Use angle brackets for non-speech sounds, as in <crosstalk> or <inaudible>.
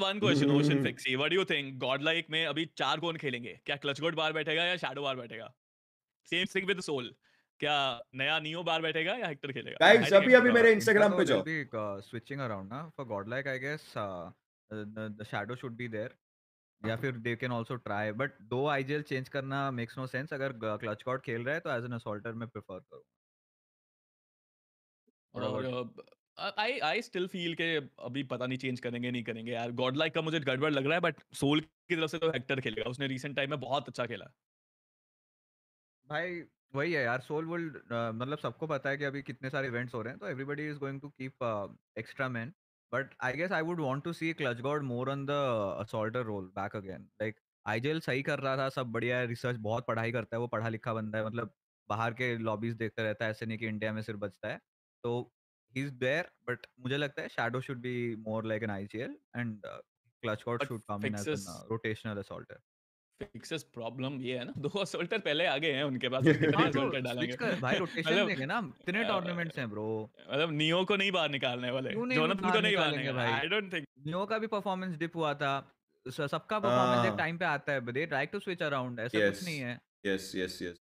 One question ओशन फिक्सी what do you think Godlike में अभी चार कौन खेलेंगे क्या क्लच गॉड बार बैठेगा या शैडो बार बैठेगा सेम थिंग विद सोल क्या नया नियो बार बैठेगा या हेक्टर खेलेगा गाइस अभी अभी मेरे इंस्टाग्राम पे जाओ स्विचिंग अराउंड uh, ना for Godlike I guess the shadow should be there या फिर they can also try but though IGL change करना मेक्स नो सेंस अगर क्लच uh, गॉड खेल रहा है तो एज एन असॉल्टर मैं प्रेफर करूंगा और आई आई स्टिल फील के अभी पता नहीं चेंज करेंगे नहीं करेंगे यार गॉड लाइक का मुझे गड़बड़ लग रहा है बट सोल की तरफ से तो हेक्टर खेलेगा उसने रीसेंट टाइम में बहुत अच्छा खेला भाई वही है यार सोल वर्ल्ड मतलब सबको पता है कि अभी कितने सारे इवेंट्स हो रहे हैं तो everybody is going to keep extra man but I guess I would want to see Clutch God more on the assaulter role back again like IGL सही कर रहा था सब बढ़िया है रिसर्च बहुत पढ़ाई करता है वो पढ़ा लिखा बंदा है मतलब बाहर के लॉबीज देखता रहता है ऐसे नहीं कि इंडिया में सिर्फ बचता है तो he's there, but मुझे लगता है Shadow should be more like an IGL and uh, Clutchcourt should come fixes, in as a uh, rotational assaulter. Fixes problem ये है ना <laughs> दो असोल्टर पहले आ गए हैं उनके पास <laughs> कितने असोल्टर डालेंगे भाई रोटेशन मतलब देंगे ना इतने टूर्नामेंट्स हैं ब्रो मतलब नियो को नहीं बाहर निकालने वाले जोनाथन को नहीं निकालेंगे भाई आई डोंट थिंक नियो का भी परफॉर्मेंस डिप हुआ था सबका परफॉर्मेंस एक टाइम हाँ। पे आता है but they try to switch around ऐसा कुछ नहीं है यस यस यस